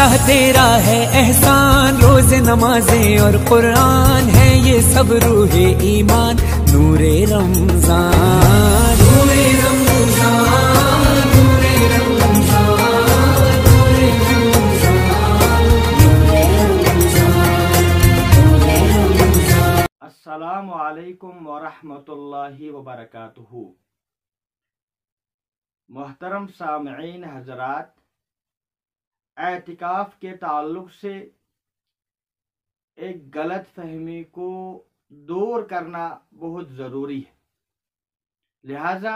अल्लाह तेरा है एहसान रोज नमाजे और कुरान है ये सब रूहे ईमान नूरे रमजान नूरे रमजान मोहतरम सामीन हजरात एहतिकाफ के ताल्लुक से एक गलत फहमी को दूर करना बहुत ज़रूरी है लिहाजा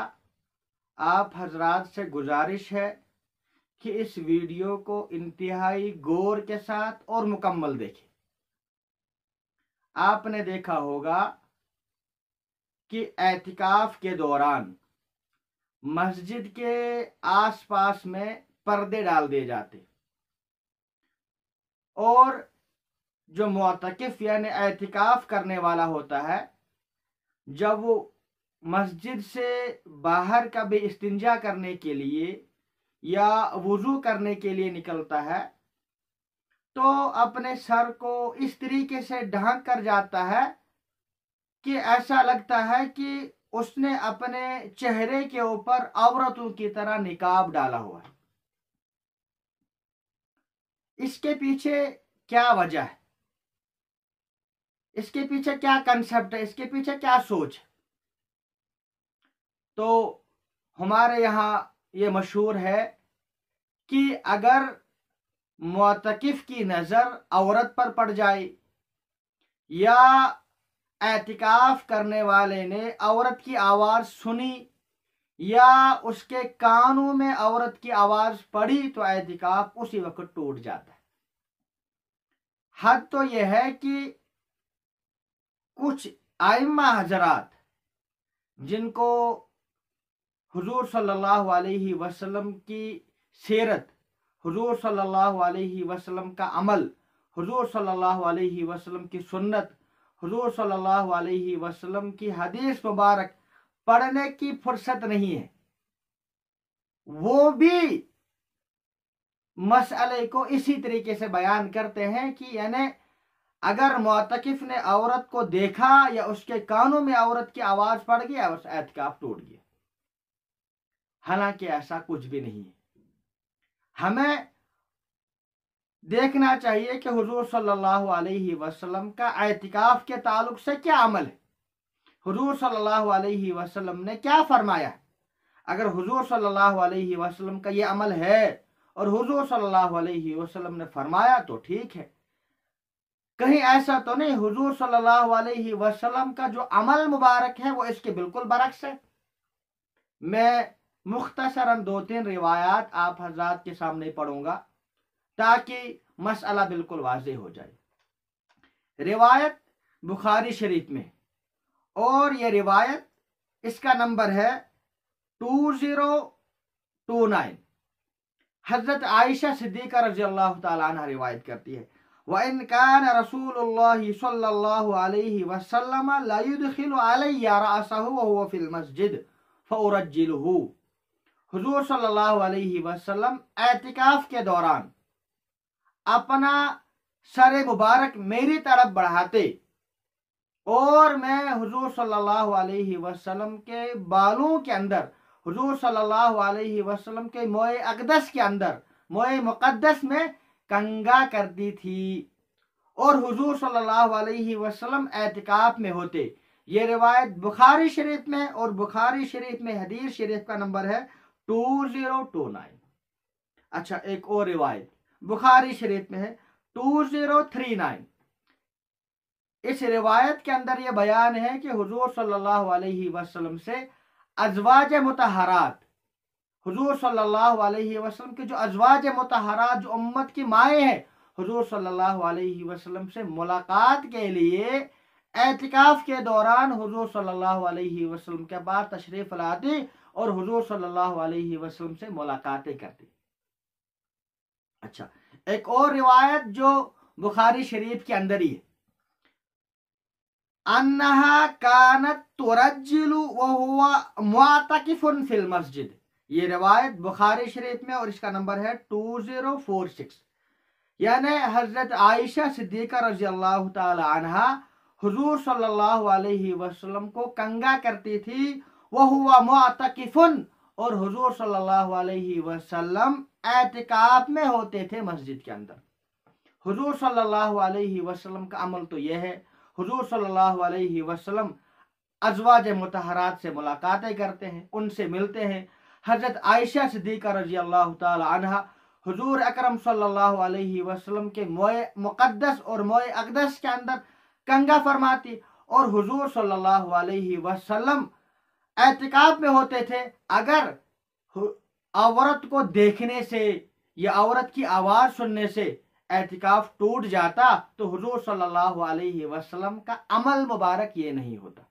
आप हजरात से गुजारिश है कि इस वीडियो को इंतहाई गौर के साथ और मुकम्मल देखें आपने देखा होगा कि एहतिकाफ के दौरान मस्जिद के आसपास में पर्दे डाल दिए जाते हैं और जो मतकफ़ यानि एहतिकाफ करने वाला होता है जब वो मस्जिद से बाहर का भी इस्तंजा करने के लिए या वज़ू करने के लिए निकलता है तो अपने सर को इस तरीके से ढांक कर जाता है कि ऐसा लगता है कि उसने अपने चेहरे के ऊपर औरतों की तरह निकाब डाला हुआ है इसके पीछे क्या वजह है इसके पीछे क्या कंसेप्ट है इसके पीछे क्या सोच तो हमारे यहाँ ये मशहूर है कि अगर मतकफ़ की नज़र औरत पर पड़ जाए या एहतिकाफ करने वाले ने औरत की आवाज़ सुनी या उसके कानों में औरत की आवाज पड़ी तो एहतिकाफ उसी वक्त टूट जाता है हद तो यह है कि कुछ आइमा हजरात जिनको हुजूर सल्लल्लाहु अलैहि वसल्लम की सीरत हुजूर सल्लल्लाहु अलैहि वसल्लम का अमल हुजूर सल्लल्लाहु अलैहि वसल्लम की सुन्नत हुजूर सल्लल्लाहु अलैहि वसल्लम की हदीस मुबारक पढ़ने की फुर्सत नहीं है वो भी मसले को इसी तरीके से बयान करते हैं कि यानी अगर मोतकफ ने औरत को देखा या उसके कानों में औरत की आवाज पड़ गई उस एहतिकाफ टूट गया हालांकि ऐसा कुछ भी नहीं है हमें देखना चाहिए कि हुजूर सल्लल्लाहु अलैहि वसल्लम का एहतिकाफ के ताल्लुक से क्या अमल है हुजूर सल्लल्लाहु अलैहि वसल्लम ने क्या फरमाया अगर हुजूर सल्लल्लाहु अलैहि वसल्लम का ये अमल है और हुजूर सल्लल्लाहु अलैहि वसल्लम ने फरमाया तो ठीक है कहीं ऐसा तो नहीं हुजूर सल्लल्लाहु अलैहि वसल्लम का जो अमल मुबारक है वो इसके बिल्कुल बरक्स है मैं मुख्तसरन दो तीन रिवायात आप हजरात के सामने पढ़ूंगा ताकि मसला बिल्कुल वाज हो जाए रिवायत बुखारी शरीफ में और ये रिवायत इसका नंबर है टू ज़ीरो टू नाइन हज़रत आयशा सिद्दीक रजी अल्लाह तह रिवायत करती है वह इनकान रसूल सल्लल्लाहु वसल्लम लायदखिल फिल के दौरान अपना सर मुबारक मेरी तरफ बढ़ाते और मैं हुजूर सल्लल्लाहु अलैहि वसल्लम के बालों के अंदर हुजूर सल्लल्लाहु अलैहि वसल्लम के मोए अकदस के अंदर मोए मुकद्दस में कंगा कर दी थी और हुजूर सल्लल्लाहु अलैहि वसल्लम एहतिकाफ में होते ये रिवायत बुखारी शरीफ में और बुखारी शरीफ में हदीस शरीफ का नंबर है टू जीरो टू नाइन अच्छा एक और रिवायत बुखारी शरीफ में है टू जीरो थ्री नाइन इस रिवायत के अंदर ये बयान है कि हुजूर सल्लल्लाहु अलैहि वसल्लम से अजवाज मतहरात हुजूर सल्लल्लाहु अलैहि वसल्लम के जो अजवाज मतहरात जो उम्मत की माएँ हैं हुजूर सल्लल्लाहु अलैहि वसल्लम से मुलाकात के लिए एहतिकाफ के दौरान हुजूर सल्लल्लाहु अलैहि वसल्लम के बाद तशरीफ लाती और हुजूर सल्लल्लाहु अलैहि वसल्लम से मुलाकातें करती अच्छा एक और रिवायत जो बुखारी शरीफ के अंदर ही है मस्जिद ये रिवायत बुखारी शरीफ में और इसका नंबर है टू जीरो फोर सिक्स यानी हजरत आयशा सिद्दीका रजी अल्लाह तहा हजूर सल्लल्लाहु अलैहि वसल्लम को कंगा करती थी वह हुआ मुआतकिफुन और हजूर सल्लल्लाहु अलैहि वसल्लम एहतिकाफ में होते थे मस्जिद के अंदर हजूर सल्लल्लाहु अलैहि वसल्लम का अमल तो यह है हजूर सल्लाम अजवाज मतहरात से मुलाकातें करते हैं उनसे मिलते हैं हजरत आयशा सदीक रजी अल्लाह तहा हजूर अक्रम वसल्लम के मोए मुकदस और मोए अकदस के अंदर कंगा फरमाती और हजूर सल्लाम एहतिकाब में होते थे अगर औरत को देखने से या औरत की आवाज़ सुनने से एहतिकाफ टूट जाता तो हजूर सल्लल्लाहु अलैहि वसल्लम का अमल मुबारक ये नहीं होता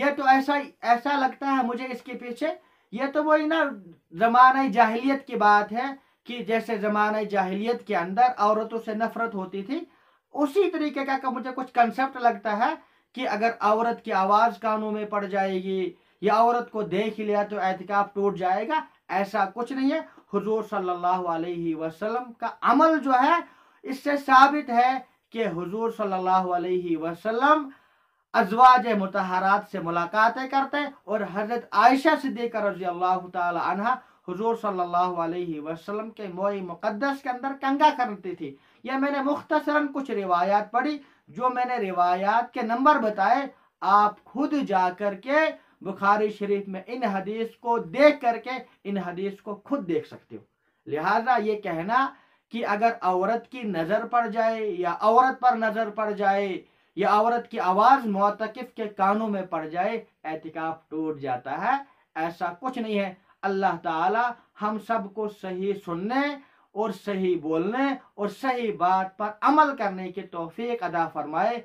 यह तो ऐसा ऐसा लगता है मुझे इसके पीछे यह तो वही ना जमान जाहिलियत की बात है कि जैसे जमान जाहिलियत के अंदर औरतों से नफरत होती थी उसी तरीके का मुझे कुछ कंसेप्ट लगता है कि अगर औरत की आवाज़ कानों में पड़ जाएगी या औरत को देख लिया तो एहतिकाफ टूट जाएगा ऐसा कुछ नहीं है हुजूर सल्लल्लाहु अलैहि वसल्लम का अमल जो है इससे साबित है कि हुजूर सल्लल्लाहु अलैहि वसल्लम अजवाज मतहरात से मुलाकातें करते और हजरत आयशा सिद्दीक रजी अल्लाह तहा हजूर सल्लल्लाहु अलैहि वसल्लम के मोई मुकद्दस के अंदर कंगा करती थी यह मैंने मुख्तसरा कुछ रिवायात पढ़ी जो मैंने रिवायात के नंबर बताए आप खुद जाकर कर के बुखारी शरीफ में इन हदीस को देख करके इन हदीस को खुद देख सकते हो लिहाजा ये कहना कि अगर औरत की नज़र पड़ जाए या औरत पर नज़र पड़ जाए या औरत की आवाज़ मोतकफ़ के कानों में पड़ जाए एहतिकाफ टूट जाता है ऐसा कुछ नहीं है अल्लाह ताला हम सबको सही सुनने और सही बोलने और सही बात पर अमल करने की तोफ़ी अदा फरमाए